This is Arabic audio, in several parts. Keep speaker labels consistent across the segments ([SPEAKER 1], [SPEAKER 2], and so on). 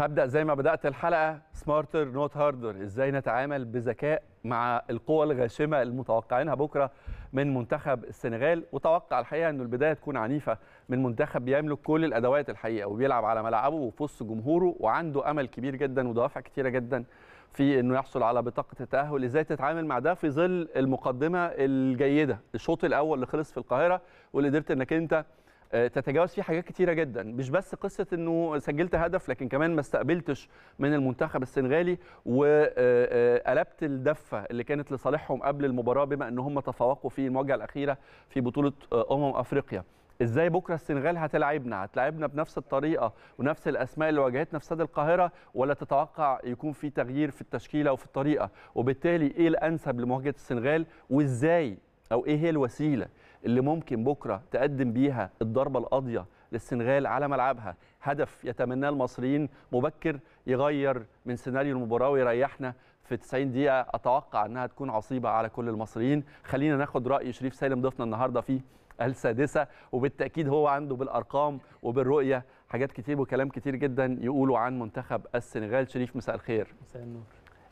[SPEAKER 1] هبدا زي ما بدات الحلقه سمارتر نوت هاردر ازاي نتعامل بذكاء مع القوى الغاشمه المتوقعينها بكره من منتخب السنغال وتوقع الحقيقه انه البدايه تكون عنيفه من منتخب بيملك كل الادوات الحقيقه وبيلعب على ملعبه وفي وسط جمهوره وعنده امل كبير جدا ودوافع كتيره جدا في انه يحصل على بطاقه التاهل ازاي تتعامل مع ده في ظل المقدمه الجيده الشوط الاول اللي خلص في القاهره واللي قدرت انك انت آه، تتجاوز فيه حاجات كتيره جدا مش بس قصه انه سجلت هدف لكن كمان ما استقبلتش من المنتخب السنغالي وقلبت آه، آه، الدفه اللي كانت لصالحهم قبل المباراه بما ان هم تفوقوا في المواجهه الاخيره في بطوله امم افريقيا ازاي بكره السنغال هتلاعبنا هتلاعبنا بنفس الطريقه ونفس الاسماء اللي واجهتنا في استاد القاهره ولا تتوقع يكون في تغيير في التشكيله وفي الطريقه وبالتالي ايه الانسب لمواجهه السنغال وازاي او ايه هي الوسيله اللي ممكن بكره تقدم بيها الضربه القاضيه للسنغال على ملعبها هدف يتمناه المصريين مبكر يغير من سيناريو المباراه ويريحنا في 90 دقيقه اتوقع انها تكون عصيبه على كل المصريين خلينا ناخد راي شريف سالم ضيفنا النهارده في السادسه وبالتاكيد هو عنده بالارقام وبالرؤيه حاجات كتير وكلام كتير جدا يقولوا عن منتخب السنغال شريف مساء الخير مساء النور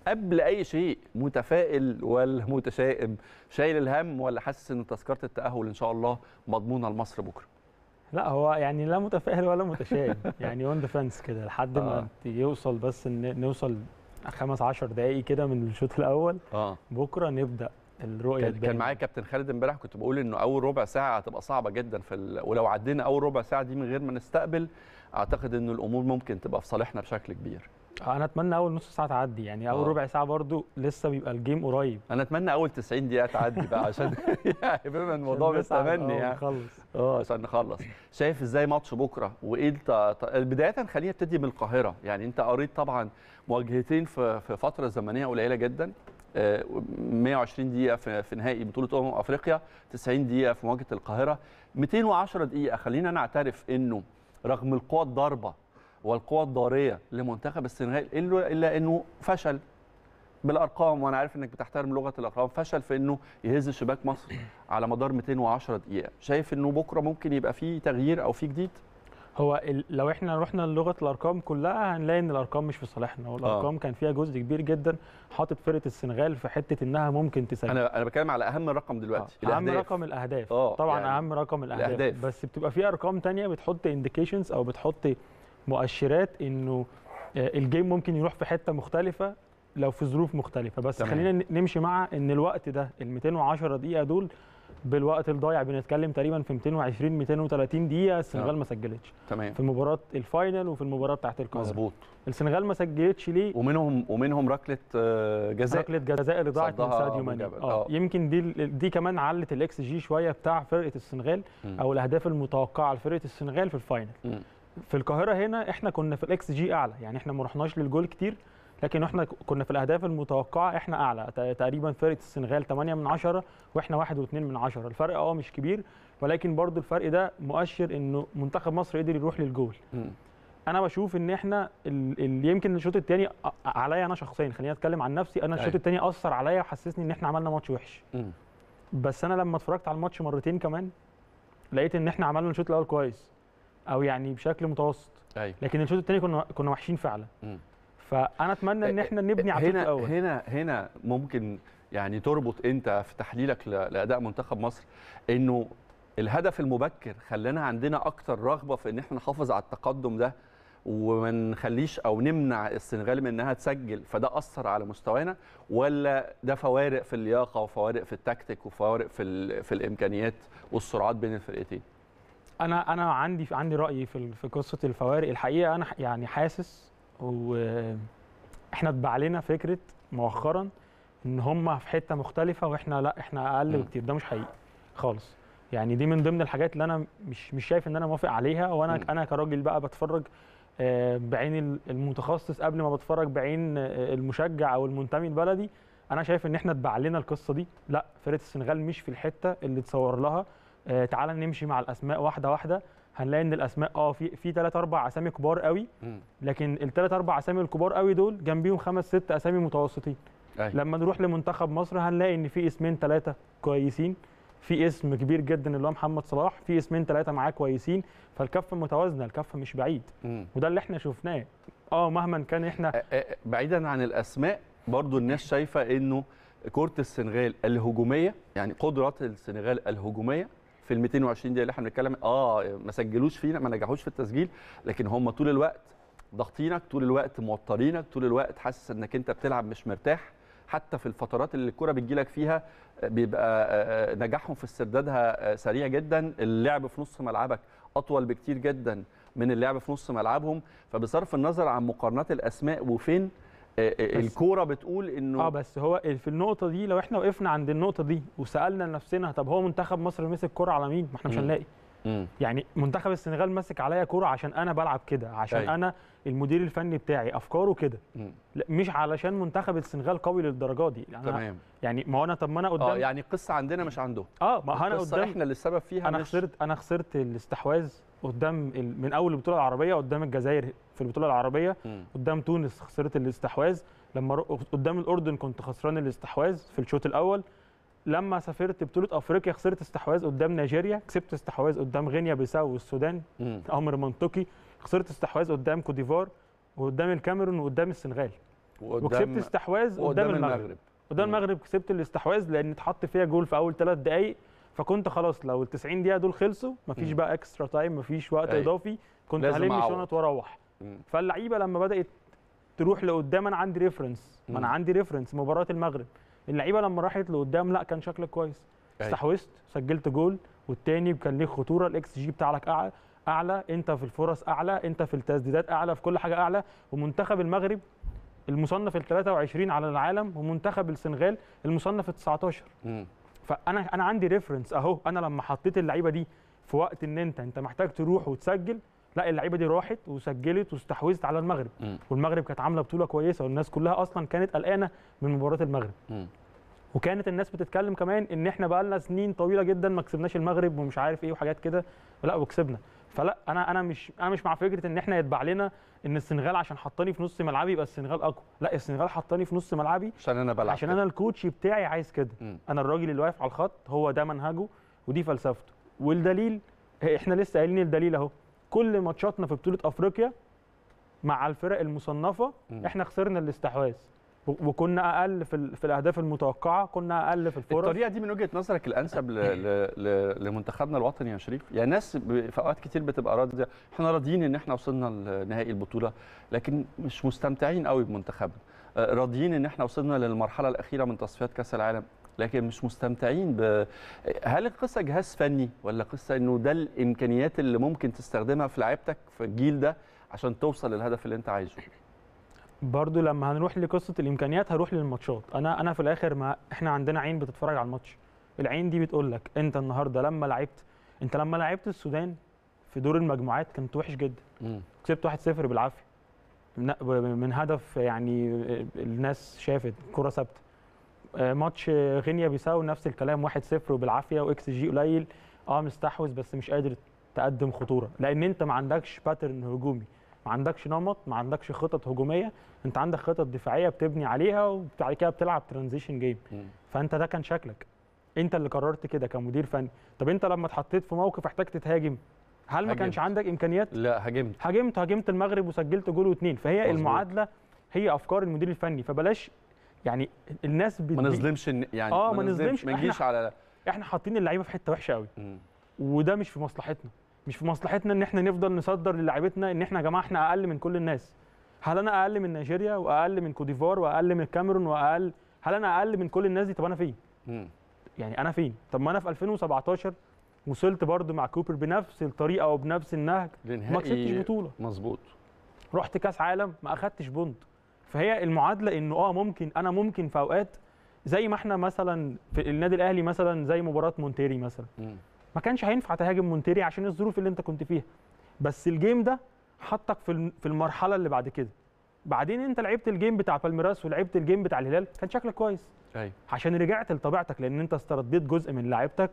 [SPEAKER 1] قبل اي شيء متفائل ولا متشائم شايل الهم ولا حاسس ان تذكره التاهل ان شاء الله مضمونه لمصر بكره
[SPEAKER 2] لا هو يعني لا متفائل ولا متشائم يعني اون ديفنس كده لحد ما آه. يوصل بس نوصل خمس عشر دقايق كده من الشوط الاول آه. بكره نبدا الرؤيه كان, كان معايا
[SPEAKER 1] كابتن خالد امبارح كنت بقول انه اول ربع ساعه هتبقى صعبه جدا في ال... ولو عدينا اول ربع ساعه دي من غير ما نستقبل اعتقد ان الامور ممكن تبقى في صالحنا بشكل كبير
[SPEAKER 2] انا اتمنى اول نص ساعه تعدي يعني اول آه. ربع ساعه برضو لسه بيبقى الجيم قريب
[SPEAKER 1] انا اتمنى اول 90 دقيقه تعدي بقى عشان يعني بما الموضوع بس آه، يعني نخلص اه عشان نخلص شايف ازاي ماتش بكره وايه الت... بدايه خلينا نبتدي من القاهره يعني انت قريت طبعا مواجهتين في في فتره زمنيه قليله جدا 120 آه، دقيقه في, في نهائي بطوله امم افريقيا 90 دقيقه في مواجهه القاهره 210 دقيقه خلينا نعترف انه رغم القوه الضاربه والقوة الضارية لمنتخب السنغال إلا أنه فشل بالارقام وانا عارف انك بتحترم لغه الارقام فشل في انه يهز شباك مصر
[SPEAKER 2] على مدار 210 دقيقه شايف انه بكره ممكن يبقى فيه تغيير او فيه جديد هو لو احنا رحنا لغه الارقام كلها هنلاقي ان الارقام مش في صالحنا والارقام آه. كان فيها جزء كبير جدا حاطط فرقه السنغال في حته انها ممكن تسجل انا
[SPEAKER 1] انا بتكلم على اهم رقم دلوقتي آه. اهم رقم
[SPEAKER 2] الاهداف آه. طبعا يعني اهم رقم الأهداف. الاهداف بس بتبقى في ارقام ثانيه بتحط انديكيشنز او بتحط مؤشرات انه آه، الجيم ممكن يروح في حته مختلفه لو في ظروف مختلفه بس تمام. خلينا نمشي مع ان الوقت ده ال 210 دقيقه دول بالوقت الضايع بنتكلم تقريبا في 220 230 دقيقه السنغال آه. ما سجلتش تمام في مباراه الفاينل وفي المباراه بتاعت القاهره مظبوط السنغال ما سجلتش ليه ومنهم ومنهم ركله آه، جزاء ركله جزاء اللي ضاعت من ساديو ماني اه يمكن دي دي كمان علت الاكس جي شويه بتاع فرقه السنغال م. او الاهداف المتوقعه لفرقه السنغال في الفاينل م. في القاهره هنا احنا كنا في الاكس جي اعلى يعني احنا ما رحناش للجول كتير لكن احنا كنا في الاهداف المتوقعه احنا اعلى تقريبا فرقه السنغال 8 من 10 واحنا 1 و2 من 10 الفرق اه مش كبير ولكن برضو الفرق ده مؤشر انه منتخب مصر قدر يروح للجول انا بشوف ان احنا اللي يمكن الشوط الثاني عليا انا شخصيا خليني اتكلم عن نفسي انا الشوط أيوه. الثاني اثر عليا وحسسني ان احنا عملنا ماتش وحش بس انا لما اتفرجت على الماتش مرتين كمان لقيت ان احنا عملنا الشوط الاول كويس او يعني بشكل متوسط أي. أيوه. لكن الشوط الثاني كنا كنا وحشين فعلا م. فانا اتمنى ان احنا نبني على هنا الأول.
[SPEAKER 1] هنا هنا ممكن يعني تربط انت في تحليلك لاداء منتخب مصر انه الهدف المبكر خلانا عندنا اكتر رغبه في ان احنا نحافظ على التقدم ده وما نخليش او نمنع السنغال من انها تسجل فده اثر على مستوانا ولا ده فوارق في اللياقه وفوارق في التكتيك وفوارق في في الامكانيات والسرعات بين الفرقتين
[SPEAKER 2] انا انا عندي عندي راي في في قصه الفوارق الحقيقه انا يعني حاسس واحنا اتباع لنا فكره مؤخرا ان هم في حته مختلفه واحنا لا احنا اقل بكتير ده مش حقيقي خالص يعني دي من ضمن الحاجات اللي انا مش مش شايف ان انا موافق عليها وانا م. انا كراجل بقى بتفرج آه، بعين المتخصص قبل ما بتفرج بعين آه، المشجع او المنتمي البلدي انا شايف ان احنا اتباع لنا القصه دي لا فرقه السنغال مش في الحته اللي اتصور لها آه، تعالى نمشي مع الاسماء واحده واحده هنلاقي ان الاسماء اه في في ثلاث اربع اسامي كبار قوي لكن الثلاث اربع اسامي الكبار قوي دول جنبيهم خمس ست اسامي متوسطين أي. أيوة. لما نروح لمنتخب مصر هنلاقي ان في اسمين ثلاثه كويسين في اسم كبير جدا اللي هو محمد صلاح في اسمين ثلاثه معاه كويسين فالكفه متوازنه الكفه مش بعيد م. وده اللي احنا شفناه
[SPEAKER 1] اه مهما كان احنا بعيدا عن الاسماء برضو الناس شايفه انه كره السنغال الهجوميه يعني قدرات السنغال الهجوميه في ال 220 دقيقه اللي احنا بنتكلم اه ما سجلوش فينا ما نجحوش في التسجيل لكن هم طول الوقت ضاغطينك طول الوقت موترينك طول الوقت حاسس انك انت بتلعب مش مرتاح حتى في الفترات اللي الكره بتجيلك فيها آه، بيبقى آه، آه، نجاحهم في استردادها سريع جدا اللعب في نص ملعبك اطول بكتير جدا من اللعب في نص ملعبهم فبصرف النظر عن مقارنات الاسماء وفين آه، آه، الكوره
[SPEAKER 2] بتقول انه اه بس هو في النقطه دي لو احنا وقفنا عند النقطه دي وسالنا نفسنا طب هو منتخب مصر مسك الكوره على مين ما احنا مش هنلاقي مم. يعني منتخب السنغال ماسك عليا كوره عشان انا بلعب كده عشان أي. أيوة. انا المدير الفني بتاعي افكاره كده مش علشان منتخب السنغال قوي للدرجه دي يعني تمام يعني ما هو انا طب ما انا قدام اه يعني قصه عندنا مش عندهم اه ما انا قدام احنا اللي السبب فيها انا مش... خسرت انا خسرت الاستحواذ قدام ال... من اول البطوله العربيه قدام الجزائر في البطوله العربيه مم. قدام تونس خسرت الاستحواذ لما قدام الاردن كنت خسران الاستحواذ في الشوط الاول لما سافرت بطوله افريقيا خسرت استحواذ قدام نيجيريا كسبت استحواذ قدام غينيا بيساو والسودان امر منطقي خسرت استحواذ قدام كوديفار وقدام الكاميرون وقدام السنغال
[SPEAKER 1] وقدام وكسبت استحواذ قدام المغرب
[SPEAKER 2] قدام المغرب كسبت الاستحواذ لان اتحط فيها جول في اول ثلاث دقائق فكنت خلاص لو ال 90 دقيقه دول خلصوا مفيش بقى اكسترا تايم مفيش وقت أي. أيوة. اضافي كنت هلم شنط واروح فاللعيبه لما بدات تروح لقدام انا عندي ريفرنس ما انا عندي ريفرنس مباراه المغرب اللعيبه لما راحت لقدام لا كان شكلك كويس استحوذت سجلت جول والتاني كان ليه خطوره الاكس جي بتاعك اعلى اعلى انت في الفرص اعلى انت في التسديدات اعلى في كل حاجه اعلى ومنتخب المغرب المصنف ال 23 على العالم ومنتخب السنغال المصنف ال 19 فانا انا عندي ريفرنس اهو انا لما حطيت اللعيبه دي في وقت ان انت انت محتاج تروح وتسجل لا اللعيبه دي راحت وسجلت واستحوذت على المغرب م. والمغرب كانت عامله بطوله كويسه والناس كلها اصلا كانت قلقانه من مباراه المغرب م. وكانت الناس بتتكلم كمان ان احنا بقى لنا سنين طويله جدا ما كسبناش المغرب ومش عارف ايه وحاجات كده لا وكسبنا فلا انا انا مش انا مش مع فكره ان احنا يتبع لنا ان السنغال عشان حطاني في نص ملعبي يبقى السنغال اقوى لا السنغال حطاني في نص ملعبي عشان انا بلعب عشان انا الكوتش بتاعي عايز كده م. انا الراجل اللي واقف على الخط هو ده منهجه ودي فلسفته والدليل احنا لسه قايلين الدليل اهو كل ماتشاتنا في بطوله افريقيا مع الفرق المصنفه احنا خسرنا الاستحواذ وكنا اقل في, في الاهداف المتوقعه كنا اقل في الفرص الطريقه
[SPEAKER 1] دي من وجهه نظرك الانسب ل... ل... لمنتخبنا الوطني يا شريف يعني الناس ب... في اوقات كتير بتبقى راضيه احنا راضيين ان احنا وصلنا لنهائي البطوله لكن مش مستمتعين قوي بمنتخبنا آه، راضيين ان احنا وصلنا للمرحله الاخيره من تصفيات كاس العالم لكن مش مستمتعين ب... هل القصه جهاز فني ولا قصه انه ده الامكانيات اللي ممكن تستخدمها في لعيبتك في الجيل ده عشان توصل للهدف اللي انت عايزه
[SPEAKER 2] برضو لما هنروح لقصه الامكانيات هروح للماتشات انا انا في الاخر ما احنا عندنا عين بتتفرج على الماتش العين دي بتقول لك انت النهارده لما لعبت انت لما لعبت السودان في دور المجموعات كانت وحش جدا كسبت 1-0 بالعافيه من هدف يعني الناس شافت كره ثابته آه، ماتش غينيا بيساو نفس الكلام 1-0 وبالعافيه واكس جي قليل اه مستحوذ بس مش قادر تقدم خطوره لان انت ما عندكش باترن هجومي ما عندكش نمط ما عندكش خطط هجوميه انت عندك خطط دفاعيه بتبني عليها وبعد كده بتلعب ترانزيشن جيم فانت ده كان شكلك انت اللي قررت كده كمدير فني طب انت لما اتحطيت في موقف احتاجت تهاجم هل ما كانش عندك امكانيات لا هاجمت هاجمت هاجمت المغرب وسجلت جول واثنين فهي مزبوط. المعادله هي افكار المدير الفني فبلاش يعني الناس ما نظلمش يعني اه ما نظلمش ما نجيش على احنا حاطين اللعيبه في حته وحشه قوي وده مش في مصلحتنا مش في مصلحتنا ان احنا نفضل نصدر للاعيبتنا ان احنا يا جماعه احنا اقل من كل الناس هل انا اقل من نيجيريا واقل من كوديفوار واقل من الكاميرون واقل هل انا اقل من كل الناس دي طب انا فين يعني انا فين طب ما انا في 2017 وصلت برضو مع كوبر بنفس الطريقه وبنفس النهج ما كسبتش بطوله مظبوط رحت كاس عالم ما اخدتش بند فهي المعادله انه اه ممكن انا ممكن في اوقات زي ما احنا مثلا في النادي الاهلي مثلا زي مباراه مونتيري مثلا ما كانش هينفع تهاجم مونتيري عشان الظروف اللي انت كنت فيها بس الجيم ده حطك في في المرحله اللي بعد كده بعدين انت لعبت الجيم بتاع بالميراس ولعبت الجيم بتاع الهلال كان شكلك كويس ايوه عشان رجعت لطبيعتك لان انت استرديت جزء من لعبتك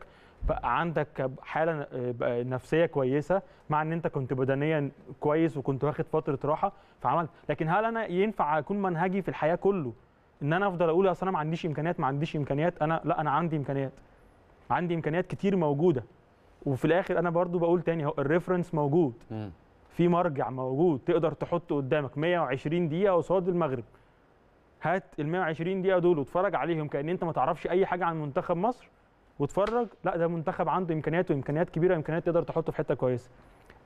[SPEAKER 2] بقى عندك حاله آه، آه، نفسيه كويسه مع ان انت كنت بدنيا كويس وكنت واخد فتره راحه فعملت لكن هل انا ينفع اكون منهجي في الحياه كله ان انا افضل اقول اصل انا ما عنديش امكانيات ما عنديش امكانيات انا لا انا عندي امكانيات عندي امكانيات كتير موجوده وفي الاخر انا برضو بقول تاني الريفرنس موجود في مرجع موجود تقدر تحطه قدامك 120 دقيقه قصاد المغرب هات ال 120 دقيقه دول واتفرج عليهم كان انت ما تعرفش اي حاجه عن منتخب مصر واتفرج لا ده منتخب عنده امكانيات وامكانيات كبيره وامكانيات تقدر تحطه في حته كويسه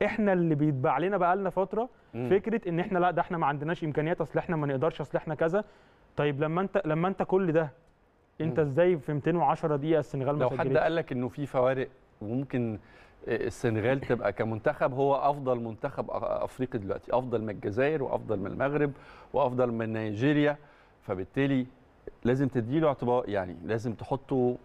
[SPEAKER 2] احنا اللي بيتباع لنا بقى لنا فتره مم. فكره ان احنا لا ده احنا ما عندناش امكانيات اصل احنا ما نقدرش اصل احنا كذا طيب لما انت لما انت كل ده انت ازاي في 210 دقيقه السنغال ما لو حد قال
[SPEAKER 1] لك انه في فوارق وممكن آه، السنغال تبقى كمنتخب هو افضل منتخب افريقي دلوقتي افضل من الجزائر وافضل من المغرب وافضل من نيجيريا فبالتالي لازم تديله اعتبار يعني لازم تحطه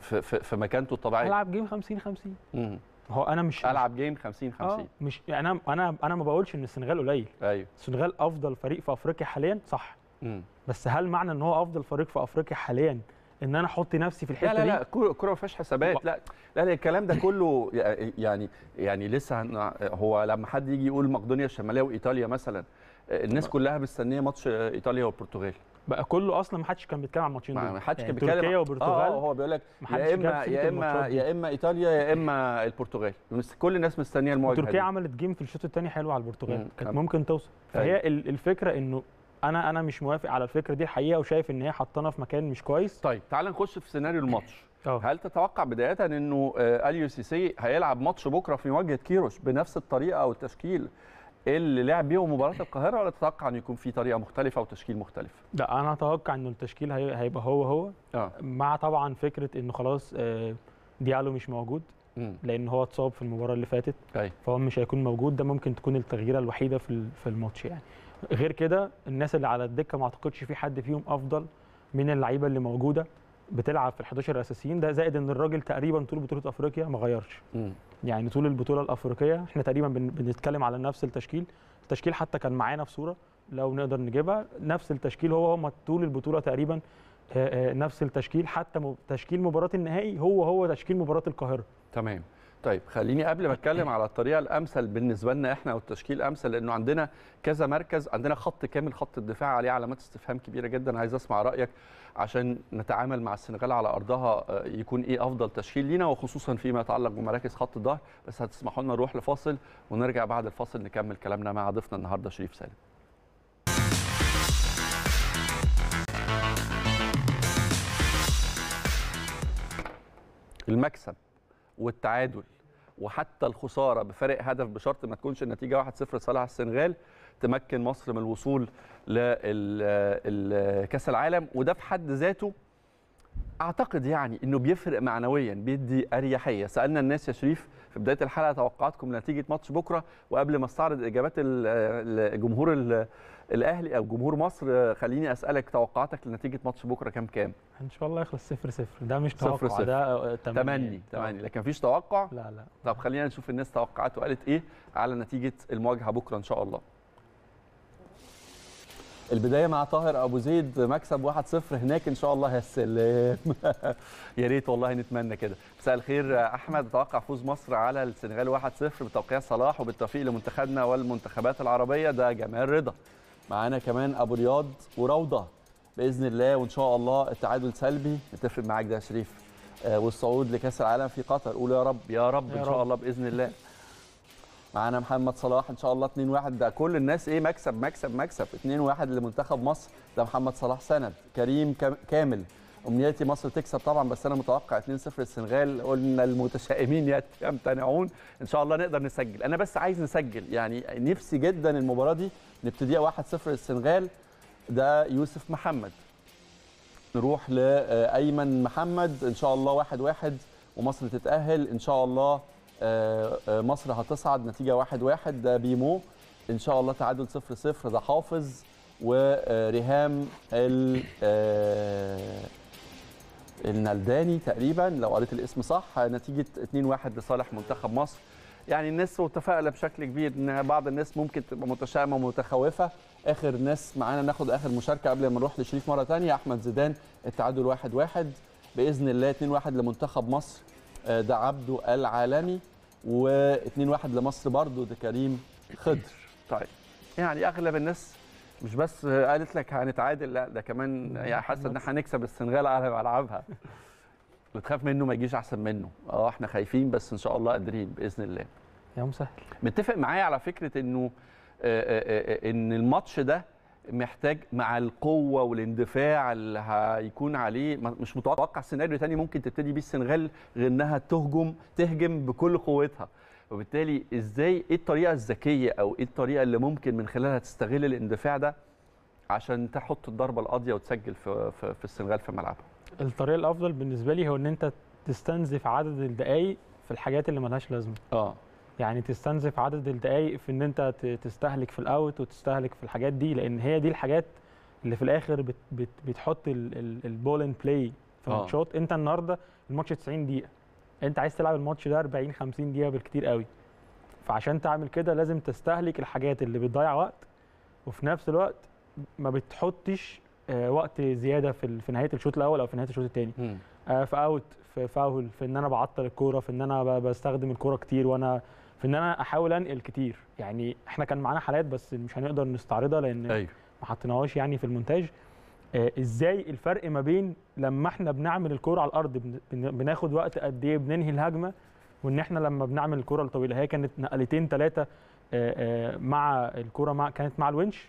[SPEAKER 1] في, في, في مكانته الطبيعيه
[SPEAKER 2] العب جيم 50 50 امم هو انا مش العب جيم 50 50 آه مش يعني انا انا انا ما بقولش ان السنغال قليل ايوه السنغال افضل فريق في افريقيا حاليا صح مم. بس هل معنى ان هو افضل فريق في افريقيا حاليا ان انا احط نفسي في الحته دي لا لا لا
[SPEAKER 1] الكوره ما فيهاش حسابات لا لا الكلام ده كله يعني يعني لسه هو لما حد يجي يقول مقدونيا الشماليه وايطاليا مثلا الناس كلها مستنيه ماتش ايطاليا والبرتغال بقى كله
[SPEAKER 2] اصلا ما حدش كان بيتكلم عن الماتشين دول ما حدش يعني كان بيتكلم تركيا والبرتغال اه هو بيقول لك يا اما يا اما يا
[SPEAKER 1] اما ايطاليا يا اما البرتغال كل الناس مستنيه المواجهه تركيا
[SPEAKER 2] عملت جيم في الشوط الثاني حلو على البرتغال كانت ممكن توصل فهي طيب. الفكره انه انا انا مش موافق على الفكره دي الحقيقه وشايف ان هي حطانا في مكان مش كويس طيب تعال نخش في سيناريو الماتش أوه. آه. هل تتوقع بدايه
[SPEAKER 1] انه آه، اليو سي سي هيلعب ماتش بكره في مواجهه كيروش بنفس الطريقه او التشكيل اللي لعب بيهم مباراه القاهره ولا تتوقع انه يكون في طريقه مختلفه وتشكيل مختلف؟
[SPEAKER 2] لا انا اتوقع انه التشكيل هيبقى هو هو آه. مع طبعا فكره انه خلاص آه، ديالو مش موجود لان هو اتصاب في المباراه اللي فاتت أي. فهو مش هيكون موجود ده ممكن تكون التغييره الوحيده في في الماتش يعني غير كده الناس اللي على الدكه ما اعتقدش في حد فيهم افضل من اللعيبه اللي موجوده بتلعب في ال11 الاساسيين ده زائد ان الراجل تقريبا طول بطوله افريقيا ما غيرش يعني طول البطوله الافريقيه احنا تقريبا بنتكلم على نفس التشكيل التشكيل حتى كان معانا في صوره لو نقدر نجيبها نفس التشكيل هو هو طول البطوله تقريبا نفس التشكيل حتى تشكيل مباراه النهائي هو هو تشكيل مباراه القاهره
[SPEAKER 1] تمام طيب خليني قبل ما اتكلم على الطريقه الامثل بالنسبه لنا احنا والتشكيل الامثل لانه عندنا كذا مركز عندنا خط كامل خط الدفاع عليه علامات استفهام كبيره جدا عايز اسمع رايك عشان نتعامل مع السنغال على ارضها آه، يكون ايه افضل تشكيل لينا وخصوصا فيما يتعلق بمراكز خط الظهر بس هتسمحوا لنا نروح لفاصل ونرجع بعد الفاصل نكمل كلامنا مع ضيفنا النهارده شريف سالم المكسب والتعادل وحتى الخساره بفارق هدف بشرط ما تكونش النتيجه 1-0 لصالح السنغال تمكن مصر من الوصول لكاس العالم وده في حد ذاته اعتقد يعني انه بيفرق معنويا بيدي اريحيه سالنا الناس يا شريف في بدايه الحلقه توقعاتكم لنتيجه ماتش بكره وقبل ما استعرض اجابات الجمهور الاهلي او جمهور مصر خليني اسالك توقعاتك لنتيجه ماتش بكره كام كام
[SPEAKER 2] ان شاء الله يخلص 0 0 ده مش توقع صفر صفر. ده
[SPEAKER 1] تمني تمني لكن مفيش توقع لا لا طب خلينا نشوف الناس توقعات وقالت ايه على نتيجه المواجهه بكره ان شاء الله البدايه مع طاهر ابو زيد مكسب 1-0 هناك ان شاء الله يا سلام يا ريت والله نتمنى كده مساء الخير احمد توقع فوز مصر على السنغال 1-0 بتوقيع صلاح وبالتوفيق لمنتخبنا والمنتخبات العربيه ده جمال رضا معانا كمان ابو رياض وروضه باذن الله وان شاء الله التعادل سلبي نتفق معاك ده يا شريف آه، والصعود لكاس العالم في قطر قول يا رب يا رب يا ان شاء رب. الله باذن الله معانا محمد صلاح ان شاء الله 2 1 ده كل الناس ايه مكسب مكسب مكسب 2 1 لمنتخب مصر ده محمد صلاح سند كريم كامل امنيتي مصر تكسب طبعا بس انا متوقع 2-0 السنغال قلنا المتشائمين يمتنعون ان شاء الله نقدر نسجل انا بس عايز نسجل يعني نفسي جدا المباراه دي نبتديها 1-0 السنغال ده يوسف محمد نروح لايمن محمد ان شاء الله 1-1 ومصر تتاهل ان شاء الله آه، آه، مصر هتصعد نتيجه 1-1 ده بيمو ان شاء الله تعادل 0-0 ده حافظ وريهام ال آه، النلداني تقريبا لو قريت الاسم صح نتيجه 2-1 لصالح منتخب مصر يعني الناس متفائله بشكل كبير ان بعض الناس ممكن تبقى متشائمه ومتخوفه اخر ناس معانا ناخد اخر مشاركه قبل ما نروح لشريف مره ثانيه احمد زيدان التعادل 1-1 باذن الله 2-1 لمنتخب مصر ده عبده العالمي و2-1 لمصر برضو ده كريم خضر طيب يعني اغلب الناس مش بس قالت لك هنتعادل لا ده كمان يعني حاسه ان احنا هنكسب السنغال على ملعبها اللي تخاف منه ما يجيش احسن منه اه احنا خايفين بس ان شاء الله قادرين باذن الله يا مسهل متفق معايا على فكره انه آه، آه، آه، ان الماتش ده محتاج مع القوه والاندفاع اللي هيكون عليه مش متوقع سيناريو تاني ممكن تبتدي بيه السنغال غير انها تهجم تهجم بكل قوتها وبالتالي ازاي ايه الطريقه الذكيه او ايه الطريقه اللي ممكن من خلالها تستغل الاندفاع ده عشان تحط الضربه القاضيه وتسجل في في, في السنغال في ملعبها
[SPEAKER 2] الطريقه الافضل بالنسبه لي هو ان انت تستنزف عدد الدقائق في الحاجات اللي ملهاش لازمه اه يعني تستنزف عدد الدقائق في ان انت تستهلك في الاوت وتستهلك في الحاجات دي لان هي دي الحاجات اللي في الاخر بت بت بتحط البول ان بلاي في الماتشات آه. انت النهارده الماتش 90 دقيقه انت عايز تلعب الماتش ده 40 50 دقيقه بالكتير قوي فعشان تعمل كده لازم تستهلك الحاجات اللي بتضيع وقت وفي نفس الوقت ما بتحطش آه، وقت زياده في في نهايه الشوط الاول او في نهايه الشوط الثاني آه، في اوت في فاول في ان انا بعطل الكوره في ان انا بستخدم الكوره كتير وانا في ان انا احاول انقل كتير يعني احنا كان معانا حالات بس مش هنقدر نستعرضها لان أيوه. ما حطيناهاش يعني في المونتاج آه ازاي الفرق ما بين لما احنا بنعمل الكوره على الارض بناخد وقت قد ايه بننهي الهجمه وان احنا لما بنعمل الكوره الطويله هي كانت نقلتين ثلاثه آه، آه، مع الكوره مع كانت مع الونش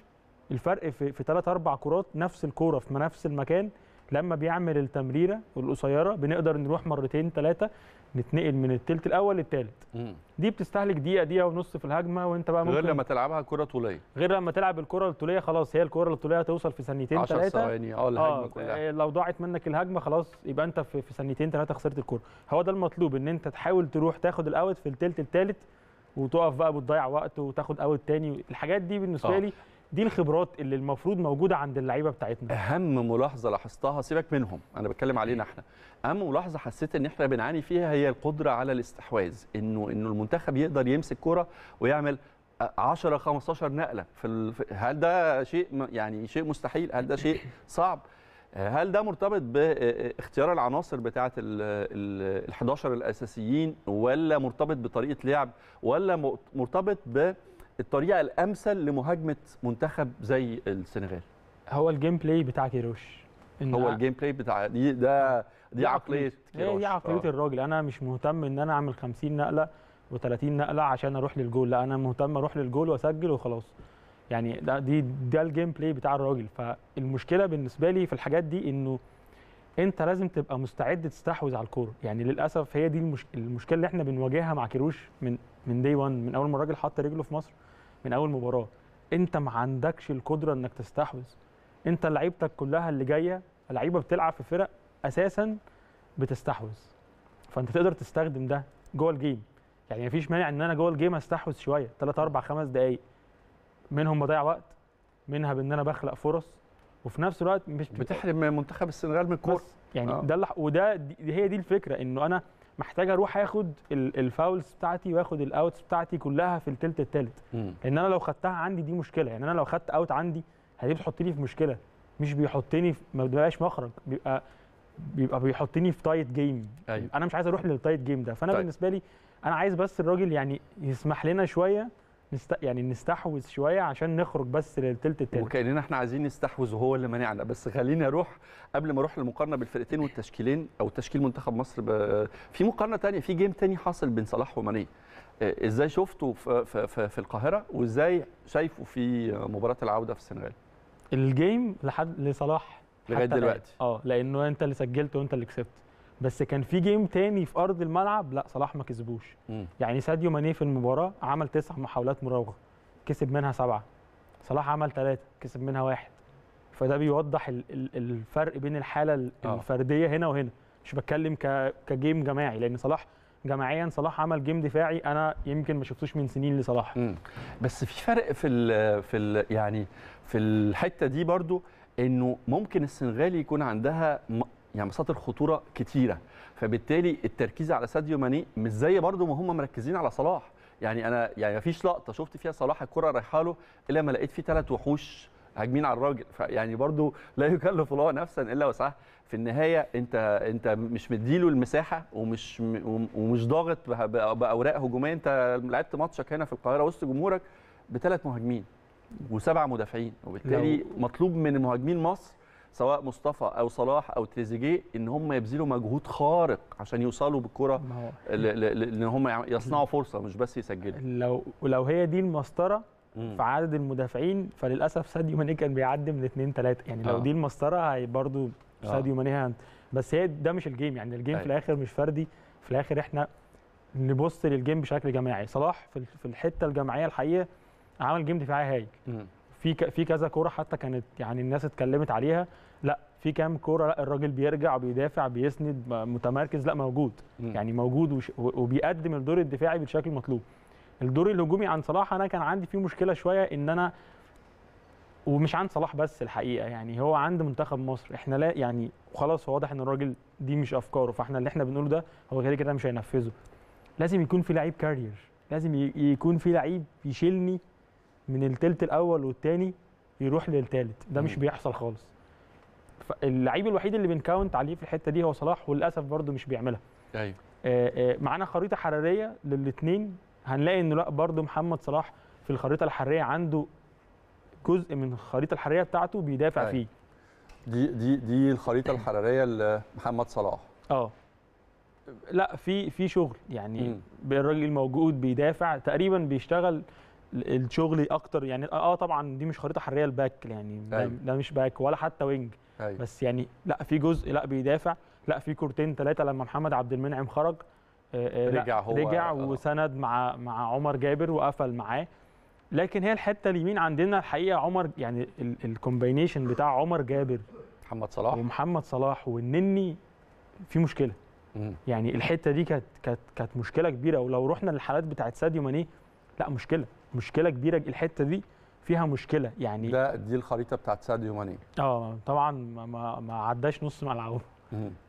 [SPEAKER 2] الفرق في ثلاث اربع كرات نفس الكوره في نفس المكان لما بيعمل التمريره القصيره بنقدر نروح مرتين ثلاثه نتنقل من الثلث الاول للثالث دي بتستهلك دقيقه دقيقه ونص في الهجمه وانت بقى ممكن غير لما تلعبها كره طوليه غير لما تلعب الكره الطوليه خلاص هي الكره الطوليه هتوصل في ثانيتين ثلاثه 10 ثواني اه الهجمه آه، كلها آه، لو ضاعت منك الهجمه خلاص يبقى انت في ثانيتين ثلاثه خسرت الكره هو ده المطلوب ان انت تحاول تروح تاخد الاوت في الثلث الثالث وتقف بقى بتضيع وقت وتاخد اوت ثاني الحاجات دي بالنسبه آه. لي دي الخبرات اللي المفروض موجوده عند اللعيبه بتاعتنا اهم ملاحظه
[SPEAKER 1] لاحظتها سيبك منهم انا بتكلم علينا إيه؟ احنا اهم ملاحظه حسيت ان احنا بنعاني فيها هي القدره على الاستحواذ انه انه المنتخب يقدر يمسك كره ويعمل 10 15 نقله في هل ده شيء يعني شيء مستحيل هل ده شيء صعب هل ده مرتبط باختيار العناصر بتاعه ال 11 الاساسيين ولا مرتبط بطريقه لعب ولا مرتبط ب الطريقه الامثل لمهاجمه منتخب زي السنغال
[SPEAKER 2] هو الجيم بلاي بتاع كيروش إن هو الجيم
[SPEAKER 1] بلاي بتاع دي ده دي عقليه كيروش دي عقليه آه.
[SPEAKER 2] الراجل انا مش مهتم ان انا اعمل 50 نقله و30 نقله عشان اروح للجول لا انا مهتم اروح للجول واسجل وخلاص يعني ده دي ده الجيم بلاي بتاع الراجل فالمشكله بالنسبه لي في الحاجات دي انه انت لازم تبقى مستعد تستحوذ على الكوره يعني للاسف هي دي المشكله اللي احنا بنواجهها مع كيروش من من دي 1 من اول ما الراجل حط رجله في مصر من اول مباراه انت ما عندكش القدره انك تستحوذ انت لعيبتك كلها اللي جايه لعيبه بتلعب في فرق اساسا بتستحوذ فانت تقدر تستخدم ده جوه الجيم يعني مفيش مانع ان انا جوه الجيم استحوذ شويه 3 4 5 دقائق منهم بضيع وقت منها بان انا بخلق فرص وفي نفس الوقت مش بتحرم منتخب السنغال من الكوره يعني آه. ده اللي وده دي هي دي الفكره انه انا محتاج اروح اخد الفاولز بتاعتي واخد الاوتس بتاعتي كلها في التلت التالت لان انا لو خدتها عندي دي مشكله يعني انا لو خدت اوت عندي هدي بتحطني في مشكله مش بيحطني في ما بيبقاش مخرج بيبقى بيبقى بيحطني في تايت جيم أيوه. انا مش عايز اروح للتايت جيم ده فانا طيب. بالنسبه لي انا عايز بس الراجل يعني يسمح لنا شويه نست... يعني نستحوذ شويه عشان نخرج بس للثلث الثاني وكاننا احنا عايزين نستحوذ وهو اللي مانعنا بس خليني اروح
[SPEAKER 1] قبل ما اروح للمقارنه بالفرقتين والتشكيلين او تشكيل منتخب مصر ب... في مقارنه ثانيه في جيم ثاني حاصل بين صلاح وماني آه، ازاي شفته في, في, في القاهره وازاي
[SPEAKER 2] شايفه في مباراه العوده في السنغال الجيم لحد لصلاح لغايه دلوقتي اه لانه انت اللي سجلت وانت اللي كسبت بس كان في جيم تاني في ارض الملعب لا صلاح ما كسبوش يعني ساديو ماني في المباراه عمل تسع محاولات مراوغه كسب منها سبعه صلاح عمل ثلاثه كسب منها واحد فده بيوضح الفرق بين الحاله آه. الفرديه هنا وهنا مش بتكلم كجيم جماعي لان صلاح جماعيا صلاح عمل جيم دفاعي انا يمكن ما شفتوش من سنين لصلاح مم. بس في فرق في الـ في الـ يعني في الحته دي برضو انه ممكن السنغالي
[SPEAKER 1] يكون عندها يعني مساطر خطوره كتيره فبالتالي التركيز على ساديو ماني مش زي برضه ما هم مركزين على صلاح يعني انا يعني ما فيش لقطه شفت فيها صلاح الكره رايحه له الا ما لقيت فيه ثلاث وحوش هاجمين على الراجل فيعني برضو لا يكلف الله نفسا الا وسعها في النهايه انت انت مش مديله المساحه ومش ومش ضاغط باوراق هجوميه انت لعبت ماتشك هنا في القاهره وسط جمهورك بثلاث مهاجمين وسبع مدافعين وبالتالي مطلوب من مهاجمين مصر سواء مصطفى او صلاح او تريزيجيه ان هم يبذلوا مجهود خارق عشان يوصلوا بالكره ان هم يصنعوا فرصه مش بس يسجلوا
[SPEAKER 2] لو لو هي دي المسطره في عدد المدافعين فللاسف ساديو ماني كان بيعدي من 2 3 يعني لو آه. دي المسطره هي برضه آه. ساديو ماني بس هي ده مش الجيم يعني الجيم أيوة. في الاخر مش فردي في الاخر احنا نبص للجيم بشكل جماعي صلاح في الحته الجماعيه الحقيقه عمل جيم دفاعي هايل في في كذا كوره حتى كانت يعني الناس اتكلمت عليها لا في كام كوره لا الراجل بيرجع بيدافع بيسند متمركز لا موجود م. يعني موجود وش وبيقدم الدور الدفاعي بالشكل المطلوب الدور الهجومي عن صلاح انا كان عندي فيه مشكله شويه ان انا ومش عند صلاح بس الحقيقه يعني هو عند منتخب مصر احنا لا يعني خلاص واضح ان الراجل دي مش افكاره فاحنا اللي احنا بنقوله ده هو كده كده مش هينفذه لازم يكون في لعيب كارير لازم يكون في لعيب يشيلني من التلت الاول والتاني يروح للتالت ده مش بيحصل خالص اللعيب الوحيد اللي بنكاونت عليه في الحته دي هو صلاح وللاسف برده مش بيعملها ايوه آه، آه، معانا خريطه حراريه للاثنين هنلاقي ان لا برده محمد صلاح في الخريطه الحراريه عنده جزء من الخريطه الحراريه بتاعته بيدافع أيوة. فيه
[SPEAKER 1] دي دي دي الخريطه الحراريه لمحمد صلاح
[SPEAKER 2] اه لا في في شغل يعني الراجل موجود بيدافع تقريبا بيشتغل الشغل اكتر يعني آه،, اه طبعا دي مش خريطه حريه الباك يعني ده, أيوه. مش باك ولا حتى وينج أيوة. بس يعني لا في جزء لا بيدافع لا في كورتين ثلاثه لما محمد عبد المنعم خرج آه، آه، رجع هو رجع وسند مع مع عمر جابر وقفل معاه لكن هي الحته اليمين عندنا الحقيقه عمر يعني الكومباينيشن بتاع عمر جابر محمد صلاح ومحمد صلاح والنني في مشكله يعني الحته دي كانت كانت كانت مشكله كبيره ولو رحنا للحالات بتاعت ساديو ماني لا مشكله مشكله كبيره الحته دي فيها مشكله يعني ده دي الخريطه بتاعت ساديو ماني اه طبعا ما, ما عداش نص ملعبه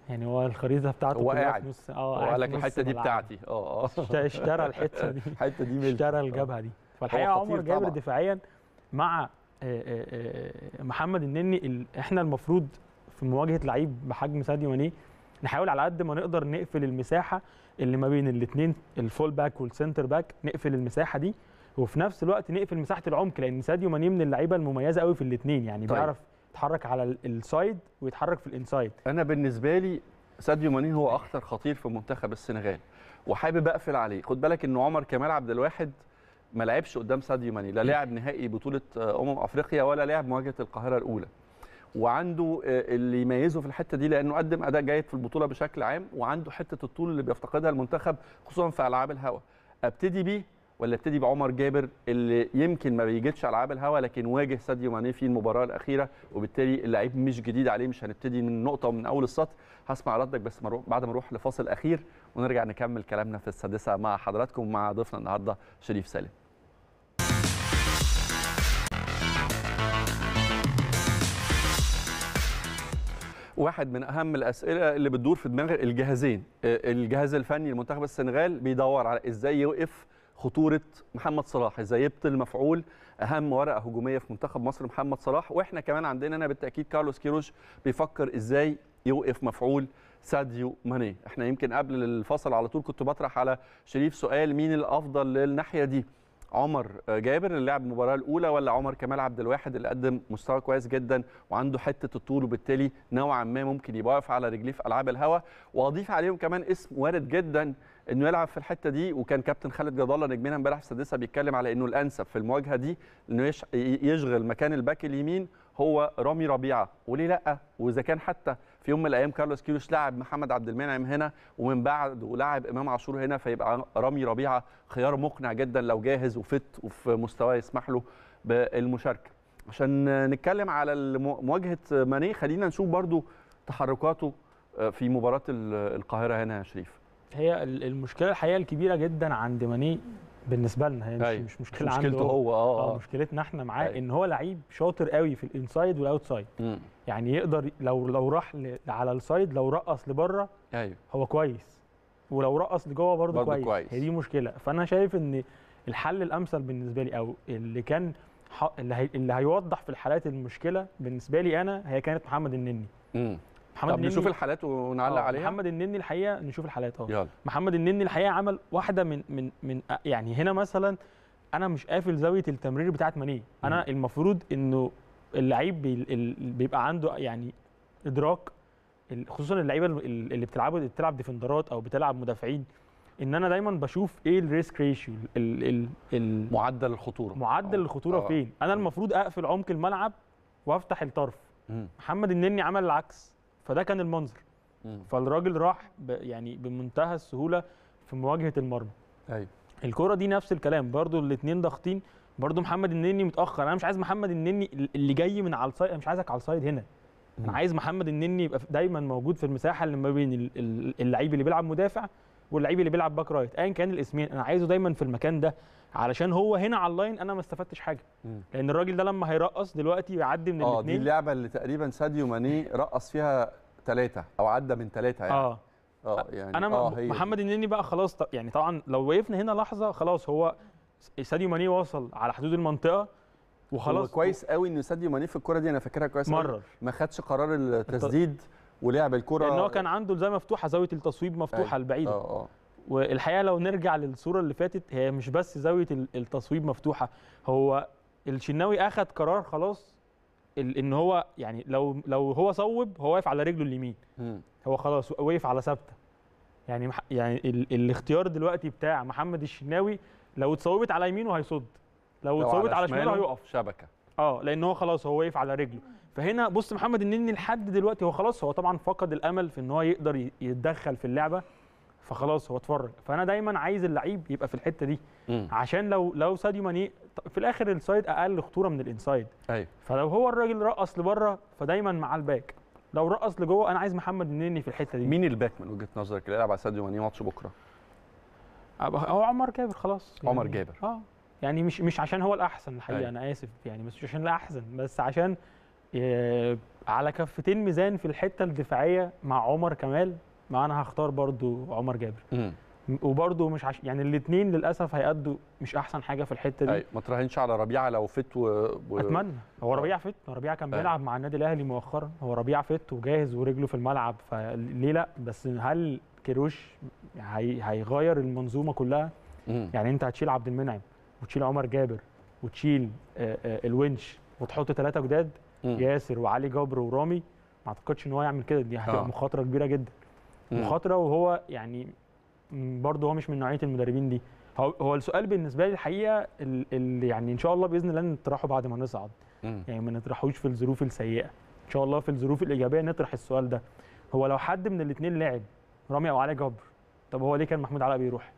[SPEAKER 2] يعني هو الخريطه بتاعته هو قاعد نص اه هو قال لك الحته دي بتاعتي
[SPEAKER 1] اه اه اشترى الحته دي
[SPEAKER 2] الحته دي ملك اشترى آه. الجبهه دي فالحقيقه عمر جابر دفاعيا مع آه، آه، محمد النني احنا المفروض في مواجهه لعيب بحجم ساديو ماني نحاول على قد ما نقدر نقفل المساحه اللي ما بين الاثنين الفول باك والسنتر باك نقفل المساحه دي وفي نفس الوقت نقفل مساحه العمق لان ساديو ماني من اللعيبه المميزه قوي في الاثنين يعني طيب. بيعرف يتحرك على السايد ويتحرك في الانسايد انا بالنسبه لي ساديو ماني هو اخطر خطير في منتخب السنغال
[SPEAKER 1] وحابب اقفل عليه خد بالك ان عمر كمال عبد الواحد ما لعبش قدام ساديو ماني لا لعب نهائي بطوله آه، امم افريقيا ولا لعب مواجهه القاهره الاولى وعنده آه، اللي يميزه في الحته دي لانه قدم اداء جيد في البطوله بشكل عام وعنده حته الطول اللي بيفتقدها المنتخب خصوصا في العاب الهواء ابتدي بيه ولا ابتدي بعمر جابر اللي يمكن ما بيجدش العاب الهوا لكن واجه ساديو ماني في المباراه الاخيره وبالتالي اللعيب مش جديد عليه مش هنبتدي من نقطه ومن اول السطر هسمع ردك بس بعد ما نروح لفاصل اخير ونرجع نكمل كلامنا في السادسه مع حضراتكم ومع ضيفنا النهارده شريف سالم واحد من اهم الاسئله اللي بتدور في دماغ الجهازين آه، الجهاز الفني لمنتخب السنغال بيدور على ازاي يوقف خطوره محمد صلاح ازاي يبطل مفعول اهم ورقه هجوميه في منتخب مصر محمد صلاح واحنا كمان عندنا هنا بالتاكيد كارلوس كيروش بيفكر ازاي يوقف مفعول ساديو ماني احنا يمكن قبل الفصل على طول كنت بطرح على شريف سؤال مين الافضل للناحيه دي عمر جابر اللي لعب المباراه الاولى ولا عمر كمال عبد الواحد اللي قدم مستوى كويس جدا وعنده حته الطول وبالتالي نوعا ما ممكن يبقى واقف على رجليه في العاب الهواء واضيف عليهم كمان اسم وارد جدا انه يلعب في الحته دي وكان كابتن خالد جد الله نجمنا امبارح في السادسه بيتكلم على انه الانسب في المواجهه دي انه يشغل مكان الباك اليمين هو رامي ربيعه وليه لا واذا كان حتى في يوم من الايام كارلوس كيروش لعب محمد عبد المنعم هنا ومن بعده ولعب امام عاشور هنا فيبقى رامي ربيعه خيار مقنع جدا لو جاهز وفت وفي مستواه يسمح له بالمشاركه عشان نتكلم على مواجهه ماني خلينا نشوف برضو تحركاته آه، في مباراه القاهره هنا يا شريف
[SPEAKER 2] هي المشكله الحقيقه الكبيره جدا عند ماني بالنسبه لنا هي مش, أيوة. مش مشكله مشكلته هو آه،, آه،, اه مشكلتنا احنا معاه هي. أيوة. ان هو لعيب شاطر قوي في الانسايد والاوتسايد يعني يقدر لو لو راح على السايد لو رقص لبره ايوه هو كويس ولو رقص لجوه برضه كويس. كويس هي دي مشكله فانا شايف ان الحل الامثل بالنسبه لي او اللي كان اللي, اللي هيوضح في الحالات المشكله بالنسبه لي انا هي كانت محمد النني محمد طب نشوف الحالات
[SPEAKER 1] ونعلق آه، عليها
[SPEAKER 2] محمد النني الحقيقه نشوف الحالات اه محمد النني الحقيقه عمل واحده من من من يعني هنا مثلا انا مش قافل زاويه التمرير بتاعت ماني انا م. المفروض انه اللعيب بيبقى عنده يعني ادراك خصوصا اللعيبه اللي بتلعب بتلعب ديفندرات او بتلعب مدافعين ان انا دايما بشوف ايه الريسك ريشيو معدل الخطوره معدل الخطوره أوه. فين انا المفروض اقفل عمق الملعب وافتح الطرف محمد النني عمل العكس فده كان المنظر مم. فالراجل راح ب يعني بمنتهى السهوله في مواجهه المرمى ايوه الكره دي نفس الكلام برضو الاثنين ضاغطين برضو محمد النني متاخر انا مش عايز محمد النني اللي جاي من على الصيد مش عايزك على الصيد هنا مم. انا عايز محمد النني يبقى دايما موجود في المساحه اللي ما بين اللعيب اللي بيلعب مدافع واللعيب اللي بيلعب باك رايت ايا كان الاسمين انا عايزه دايما في المكان ده علشان هو هنا على اللاين انا ما استفدتش حاجه مم. لان الراجل ده لما هيرقص دلوقتي يعدي من الاثنين اه دي اللعبه اللي تقريبا ساديو ماني رقص فيها ثلاثه او عدى من ثلاثه يعني اه اه يعني انا آه محمد النني بقى خلاص يعني طبعا لو وقفنا هنا لحظه خلاص هو ساديو ماني وصل على حدود المنطقه وخلاص هو كويس
[SPEAKER 1] قوي ان ساديو ماني في الكره دي انا فاكرها كويس
[SPEAKER 2] مرر ما خدش قرار التسديد الت... ولعب الكره لان هو كان عنده الزاويه مفتوحه زاويه التصويب مفتوحه أي. أيوة. البعيده اه اه والحقيقه لو نرجع للصوره اللي فاتت هي مش بس زاويه التصويب مفتوحه هو الشناوي اخذ قرار خلاص ان هو يعني لو لو هو صوب هو واقف على رجله اليمين هو خلاص وقف على ثابته يعني يعني ال الاختيار دلوقتي بتاع محمد الشناوي لو اتصوبت على يمينه هيصد لو, لو اتصوبت على شماله هيقف شبكه اه لان هو خلاص هو واقف على رجله فهنا بص محمد النني لحد دلوقتي هو خلاص هو طبعا فقد الامل في ان هو يقدر يتدخل في اللعبه فخلاص هو اتفرج فانا دايما عايز اللعيب يبقى في الحته دي مم. عشان لو لو ساديو ماني في الاخر السايد اقل خطوره من الانسايد ايوه فلو هو الراجل رقص لبره فدايما مع الباك لو رقص لجوه انا عايز محمد النني في الحته دي مين الباك من وجهه نظرك اللي يلعب على ساديو ماني ماتش بكره هو عمر جابر خلاص يعني عمر جابر اه يعني مش مش عشان هو الاحسن الحقيقه أيوة. انا اسف يعني مش عشان الاحسن بس عشان آه، على كفتين ميزان في الحته الدفاعيه مع عمر كمال مع انا هختار برده عمر جابر وبرضه مش عش... يعني الاثنين للاسف هيأدوا مش احسن حاجه في الحته دي أي
[SPEAKER 1] ما تراهنش على ربيعه لو فت
[SPEAKER 2] و... و... اتمنى هو ربيعه فت ربيعه كان بيلعب مع النادي الاهلي مؤخرا هو ربيعه فت وجاهز ورجله في الملعب فليه لا بس هل كيروش هي... هيغير المنظومه كلها مم. يعني انت هتشيل عبد المنعم وتشيل عمر جابر وتشيل آه، آه، الونش وتحط ثلاثه جداد ياسر وعلي جبر ورامي ما اعتقدش ان هو يعمل كده دي هتبقى آه. مخاطره كبيره جدا مخاطره وهو يعني برضه هو مش من نوعيه المدربين دي هو السؤال بالنسبه لي الحقيقه اللي يعني ان شاء الله باذن الله نطرحه بعد ما نصعد يعني ما نطرحوش في الظروف السيئه ان شاء الله في الظروف الايجابيه نطرح السؤال ده هو لو حد من الاثنين لعب رامي او علي جبر طب هو ليه كان محمود علاء بيروح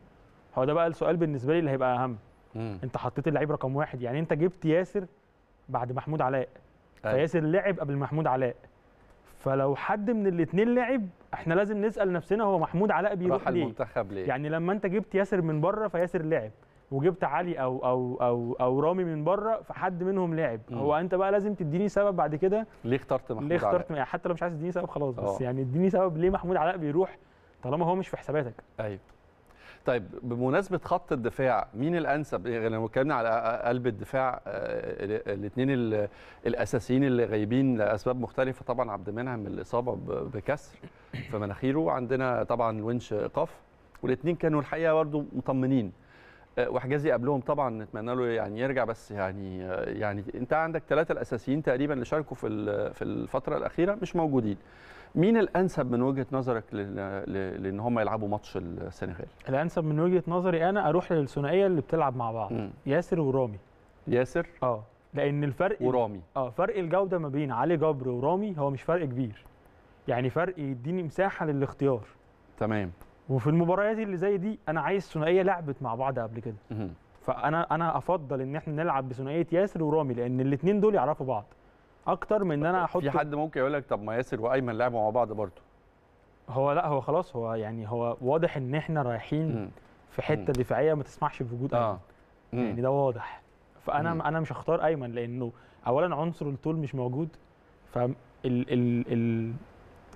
[SPEAKER 2] هو ده بقى السؤال بالنسبه لي اللي هيبقى اهم مم. انت حطيت اللعيب رقم واحد يعني انت جبت ياسر بعد محمود علاء أيوة. فياسر لعب قبل محمود علاء فلو حد من الاثنين لعب احنا لازم نسال نفسنا هو محمود علاء بيروح ليه؟ المنتخب ليه؟ يعني لما انت جبت ياسر من بره فياسر لعب وجبت علي او او او او رامي من بره فحد منهم لعب مم. هو انت بقى لازم تديني سبب بعد كده
[SPEAKER 1] ليه اخترت محمود ليه اخترت علاء؟
[SPEAKER 2] يعني حتى لو مش عايز تديني سبب خلاص بس اه. يعني اديني سبب ليه محمود علاء بيروح طالما هو مش في حساباتك
[SPEAKER 1] ايوه طيب بمناسبه خط الدفاع مين الانسب يعني لو اتكلمنا على قلب الدفاع آه، الاثنين الاساسيين اللي غايبين لاسباب مختلفه طبعا عبد المنعم الاصابه بكسر في مناخيره عندنا طبعا الونش ايقاف والاثنين كانوا الحقيقه برضه مطمنين آه، وحجازي قبلهم طبعا نتمنى له يعني يرجع بس يعني يعني انت عندك ثلاثه الاساسيين تقريبا اللي شاركوا في في الفتره الاخيره مش موجودين مين الانسب من وجهه نظرك لان هم يلعبوا ماتش السنغال
[SPEAKER 2] الانسب من وجهه نظري انا اروح للثنائيه اللي بتلعب مع بعض مم. ياسر ورامي ياسر اه لان الفرق ورامي اه فرق الجوده ما بين علي جبر ورامي هو مش فرق كبير يعني فرق يديني مساحه للاختيار تمام وفي المباريات اللي زي دي انا عايز ثنائيه لعبت مع بعض قبل كده فانا انا افضل ان احنا نلعب بثنائيه ياسر ورامي لان الاثنين دول يعرفوا بعض اكتر من ان انا احط في
[SPEAKER 1] حد ممكن يقول لك طب ما ياسر وايمن لعبوا مع بعض برضه
[SPEAKER 2] هو لا هو خلاص هو يعني هو واضح ان احنا رايحين م. في حته م. دفاعيه ما تسمحش بوجود ايمن آه. يعني ده واضح فانا م. انا مش هختار ايمن لانه اولا عنصر الطول مش موجود ف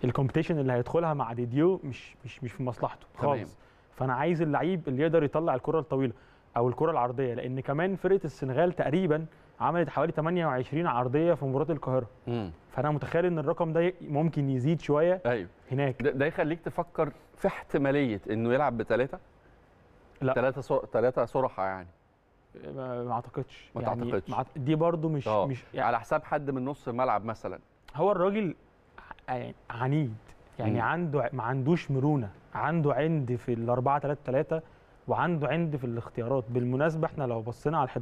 [SPEAKER 2] الكومبيتيشن اللي هيدخلها مع ديديو مش مش مش في مصلحته خالص فانا عايز اللعيب اللي يقدر يطلع الكره الطويله او الكره العرضيه لان كمان فرقه السنغال تقريبا عملت حوالي 28 عرضيه في مباراه القاهره مم. فانا متخيل ان الرقم ده ممكن يزيد شويه أيوه. هناك ده, ده يخليك تفكر في
[SPEAKER 1] احتماليه انه يلعب بثلاثه لا ثلاثه سر... ثلاثه صرحه يعني
[SPEAKER 2] ما اعتقدش ما يعني تعتقدش دي برضو مش أوه. مش
[SPEAKER 1] يعني... على حساب حد من نص الملعب مثلا
[SPEAKER 2] هو الراجل يعني عنيد يعني مم. عنده ما عندوش مرونه عنده عند في الأربعة 3 3 وعنده عند في الاختيارات بالمناسبه احنا لو بصينا على ال11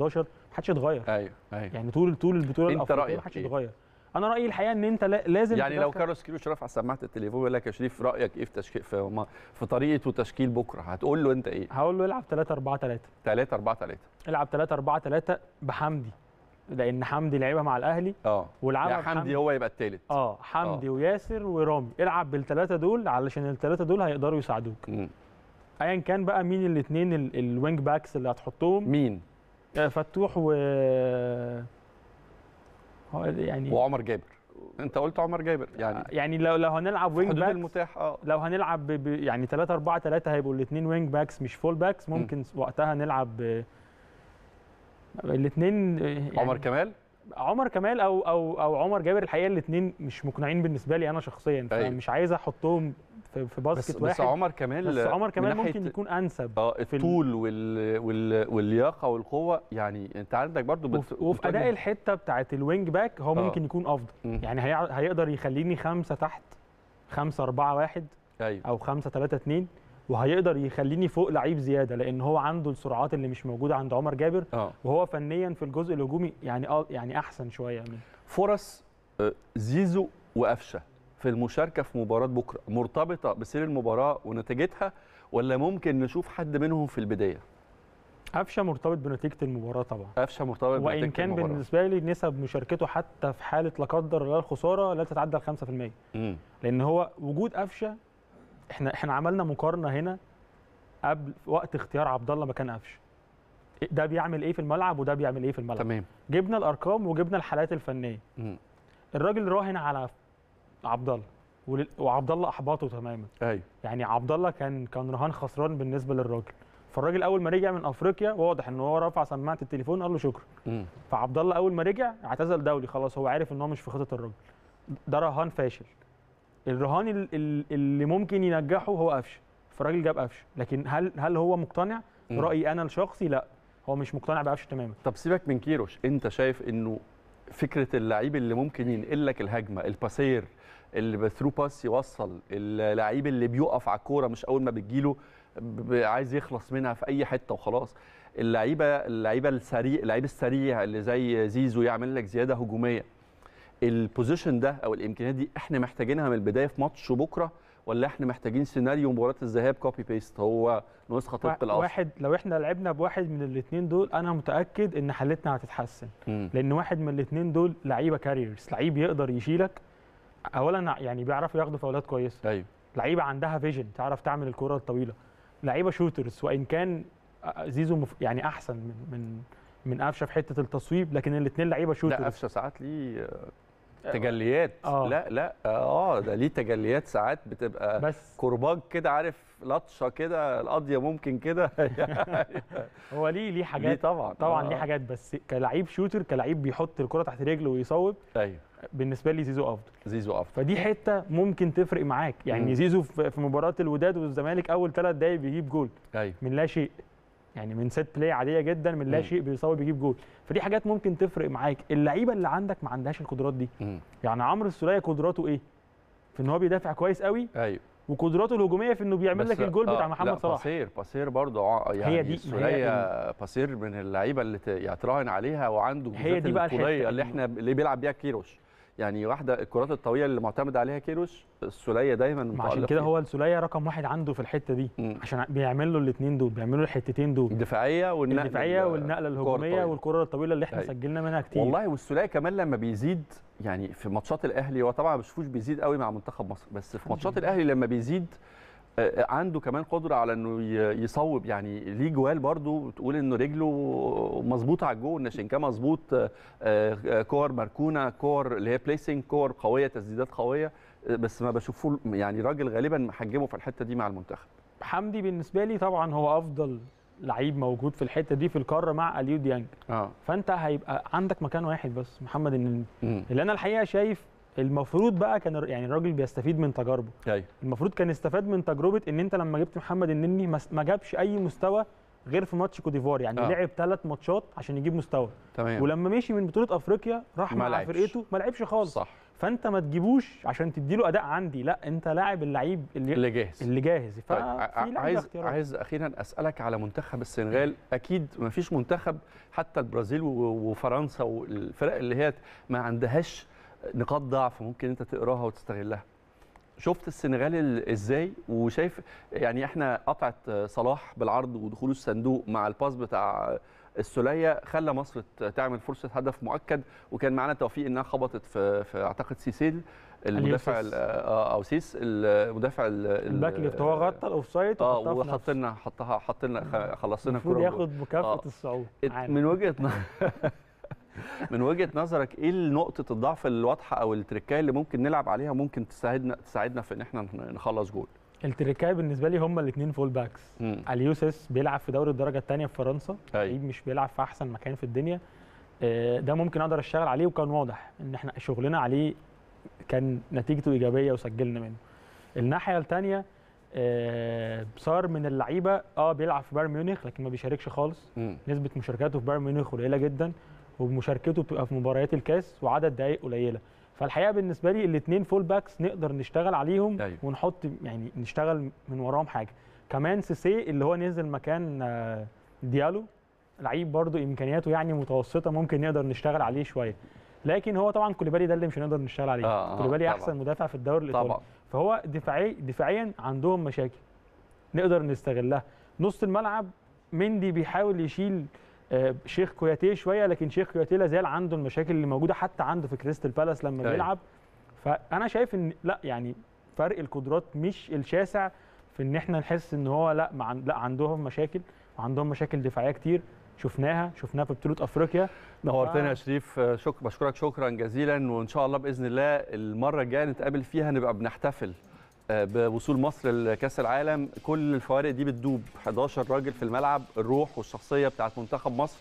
[SPEAKER 2] محدش اتغير ايوه ايوه يعني طول طول البطوله انت رايك محدش إيه؟ اتغير انا رايي الحقيقه ان انت لازم يعني لو كارلوس
[SPEAKER 1] كيروش رفع سماعه التليفون ويقول لك يا شريف رايك ايه في تشكيل في, في طريقه وتشكيل بكره هتقول له انت ايه
[SPEAKER 2] هقول له العب 3 4 3
[SPEAKER 1] 3 4 3
[SPEAKER 2] العب 3 4 3 بحمدي لان حمدي لعبها مع الاهلي اه والعبها يعني حمدي هو يبقى الثالث اه حمدي أوه. وياسر ورامي العب بالثلاثه دول علشان الثلاثه دول هيقدروا يساعدوك م. ايا كان بقى مين الاثنين الوينج باكس اللي هتحطهم مين آه، فتوح و يعني وعمر جابر انت قلت عمر جابر يعني آه، يعني لو لو هنلعب وينج باكس المتاح اه لو هنلعب ب... يعني 3 4 3 هيبقوا الاثنين وينج باكس مش فول باكس ممكن م. وقتها نلعب الاثنين آه، يعني عمر كمال عمر كمال او او او عمر جابر الحقيقه الاثنين مش مقنعين بالنسبه لي انا شخصيا أيوة. مش عايز احطهم في باسكت بس واحد بس عمر كمال بس عمر كمال ممكن يكون انسب اه
[SPEAKER 1] الطول وال... وال... واللياقه والقوه يعني انت عندك برضو بت... وفي اداء
[SPEAKER 2] الحته بتاعه الوينج باك هو ممكن آه. يكون افضل يعني هي... هيقدر يخليني خمسه تحت خمسه اربعه واحد أيوة. او خمسه ثلاثه اثنين وهيقدر يخليني فوق لعيب زياده لان هو عنده السرعات اللي مش موجوده عند عمر جابر أوه. وهو فنيا في الجزء الهجومي يعني اه يعني احسن شويه من يعني.
[SPEAKER 1] فرص آه، زيزو وقفشه في المشاركه في مباراه بكره مرتبطه بسير المباراه ونتيجتها ولا ممكن نشوف حد منهم في البدايه
[SPEAKER 2] قفشه مرتبط بنتيجه المباراه طبعا قفشه مرتبط بنتيجه المباراه وان كان المباراة. بالنسبه لي نسب مشاركته حتى في حاله لا قدر الله الخساره لا تتعدى ال 5% لان هو وجود قفشه احنا احنا عملنا مقارنه هنا قبل وقت اختيار عبد الله مكان قفشه ده بيعمل ايه في الملعب وده بيعمل ايه في الملعب تمام جبنا الارقام وجبنا الحالات الفنيه م. الراجل راهن على عبد الله وعبد الله احبطه تماما ايوه يعني عبد الله كان كان رهان خسران بالنسبه للراجل فالراجل اول ما رجع من افريقيا واضح ان هو رفع سماعه التليفون قال له شكرا فعبد الله اول ما رجع اعتزل دولي خلاص هو عارف ان هو مش في خطه الراجل ده رهان فاشل الرهان اللي ممكن ينجحه هو قفشه فالراجل جاب قفشه لكن هل هل هو مقتنع رايي انا الشخصي لا هو مش مقتنع بقفشه تماما
[SPEAKER 1] طب سيبك من كيروش انت شايف انه فكره اللعيب اللي ممكن ينقل لك الهجمه الباسير اللي بثرو باس يوصل اللعيب اللي بيقف على الكوره مش اول ما بتجيله عايز يخلص منها في اي حته وخلاص اللعيبه اللعيبه السريع اللعيب السريع اللي زي زيزو يعمل لك زياده هجوميه البوزيشن ده او الامكانيات دي احنا محتاجينها من البدايه في ماتش بكره ولا احنا محتاجين سيناريو مباراه الذهاب كوبي بيست هو نسخه طبق الاصل واحد
[SPEAKER 2] لو احنا لعبنا بواحد من الاثنين دول انا متاكد ان حالتنا هتتحسن مم. لان واحد من الاثنين دول لعيبه كاريرز لعيب يقدر يشيلك اولا يعني بيعرفوا ياخدوا فاولات كويسه ايوه لعيبه عندها فيجن تعرف تعمل الكره الطويله لعيبه شوترز وان كان زيزو مف... يعني احسن من من من قفشه في حته التصويب لكن الاثنين لعيبه شوترز لا قفشه ساعات ليه
[SPEAKER 1] آه. تجليات آه. لا لا اه ده ليه تجليات ساعات بتبقى بس كرباج كده عارف لطشه كده القضيه ممكن كده
[SPEAKER 2] هو ليه ليه حاجات ليه طبعا طبعا آه. ليه حاجات بس كلعيب شوتر كلعيب بيحط الكره تحت رجله ويصوب ايوه بالنسبه لي زيزو افضل زيزو افضل فدي حته ممكن تفرق معاك يعني مم. زيزو في مباراه الوداد والزمالك اول ثلاث دقائق بيجيب جول ايوه من لا شيء يعني من ست بلاي عاديه جدا من لا شيء بيصاب بيجيب جول فدي حاجات ممكن تفرق معاك اللعيبه اللي عندك ما عندهاش القدرات دي مم. يعني عمرو السوليه قدراته ايه في ان هو بيدافع كويس قوي ايوه وقدراته الهجوميه في انه بيعمل لك الجول بتاع آه، محمد صلاح باسير
[SPEAKER 1] باسير برضه يعني هي دي سوريا باسير من اللعيبه اللي يعني تراهن عليها وعنده هي دي بقى الحته اللي احنا اللي بيلعب بيها كيروش يعني واحده الكرات الطويله اللي معتمد عليها كيروش
[SPEAKER 2] السوليه دايما عشان كده هو السوليه رقم واحد عنده في الحته دي م. عشان بيعمل له الاثنين دول بيعمل له الحتتين دول الدفاعيه والنقله الدفاعيه والنقله الهجوميه والكره الطويله اللي احنا هي. طيب. سجلنا منها كتير والله
[SPEAKER 1] والسوليه كمان لما بيزيد يعني في ماتشات الاهلي هو طبعا ما بشوفوش بيزيد قوي مع منتخب مصر بس في ماتشات الاهلي لما بيزيد آه، عنده كمان قدره على انه يصوب يعني ليه جوال برده تقول انه رجله مظبوطه على الجول كان مظبوط آه، آه، كور مركونه كور اللي هي بليسنج كور قويه تسديدات قويه بس ما بشوفه يعني راجل غالبا محجمه في الحته دي مع المنتخب
[SPEAKER 2] حمدي بالنسبه لي طبعا هو افضل لعيب موجود في الحته دي في القاره مع اليو ديانج آه. فانت هيبقى عندك مكان واحد بس محمد النني اللي انا الحقيقه شايف المفروض بقى كان يعني الراجل بيستفيد من تجاربه أيوة. المفروض كان استفاد من تجربه ان انت لما جبت محمد النني ما جابش اي مستوى غير في ماتش كوديفوار يعني آه. لعب ثلاث ماتشات عشان يجيب مستوى تمام. ولما مشي من بطوله افريقيا راح مع فرقته ما لعبش خالص صح. فانت ما تجيبوش عشان تدي له اداء عندي لا انت لاعب اللعيب اللي, اللي جاهز اللي جاهز طيب عايز اختيارات. عايز اخيرا اسالك على
[SPEAKER 1] منتخب السنغال اكيد ما فيش منتخب حتى البرازيل وفرنسا والفرق اللي هي ما عندهاش نقاط ضعف ممكن انت تقراها وتستغلها شفت السنغال ازاي وشايف يعني احنا قطعه صلاح بالعرض ودخوله الصندوق مع الباس بتاع السلية خلى مصر تعمل فرصه هدف مؤكد وكان معانا توفيق انها خبطت في, في اعتقد سيسيل المدافع آه، آه، او سيس المدافع الباك ليفت هو
[SPEAKER 2] غطى الاوفسايد اه وحط
[SPEAKER 1] لنا حطها حط لنا خلص لنا المفروض ياخد
[SPEAKER 2] مكافاه آه، الصعود من وجهه
[SPEAKER 1] من وجهه نظرك ايه نقطه الضعف الواضحه او التركايه اللي ممكن نلعب عليها ممكن تساعدنا تساعدنا
[SPEAKER 2] في ان احنا نخلص جول التركايه بالنسبه لي هم الاثنين فول باكس اليوسس بيلعب في دوري الدرجه الثانيه في فرنسا لعيب أيوه. مش بيلعب في احسن مكان في الدنيا آه، ده ممكن اقدر اشتغل عليه وكان واضح ان احنا شغلنا عليه كان نتيجته ايجابيه وسجلنا منه الناحيه الثانيه آه، صار من اللعيبه اه بيلعب في بايرن ميونخ لكن ما بيشاركش خالص م. نسبه مشاركاته في بايرن ميونخ قليله جدا ومشاركته بتبقى في مباريات الكاس وعدد دقائق قليله فالحقيقه بالنسبه لي الاثنين فول باكس نقدر نشتغل عليهم أيوه. ونحط يعني نشتغل من وراهم حاجه كمان سيسي اللي هو نزل مكان آه، ديالو لعيب برضو امكانياته يعني متوسطه ممكن نقدر نشتغل عليه شويه لكن هو طبعا كوليبالي ده اللي مش هنقدر نشتغل عليه آه, آه، كوليبالي طبعًا. احسن مدافع في الدوري الايطالي فهو دفاعي دفاعيا عندهم مشاكل نقدر نستغلها نص الملعب مندي بيحاول يشيل آه، شيخ كوياتيه شويه لكن شيخ كوياتيه لا زال عنده المشاكل اللي موجوده حتى عنده في كريستال بالاس لما أيوة. بيلعب فانا شايف ان لا يعني فرق القدرات مش الشاسع في ان احنا نحس ان هو لا لا عندهم مشاكل وعندهم مشاكل دفاعيه كتير شفناها شفناها في بطوله افريقيا نورتنا يا
[SPEAKER 1] شريف آه، شك بشكرك شكرا جزيلا وان شاء الله باذن الله المره الجايه نتقابل فيها نبقى بنحتفل بوصول مصر لكاس العالم كل الفوارق دي بتدوب 11 راجل في الملعب الروح والشخصيه بتاعت منتخب مصر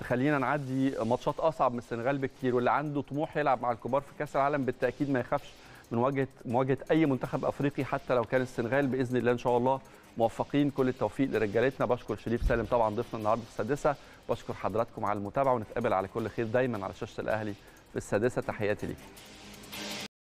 [SPEAKER 1] تخلينا نعدي ماتشات اصعب من السنغال بكتير واللي عنده طموح يلعب مع الكبار في كاس العالم بالتاكيد ما يخافش من مواجهه مواجهه اي منتخب افريقي حتى لو كان السنغال باذن الله ان شاء الله موفقين كل التوفيق لرجالتنا بشكر شريف سالم طبعا ضيفنا النهارده في السادسه بشكر حضراتكم على المتابعه ونتقابل على كل خير دايما على شاشه الاهلي في السادسه تحياتي ليكم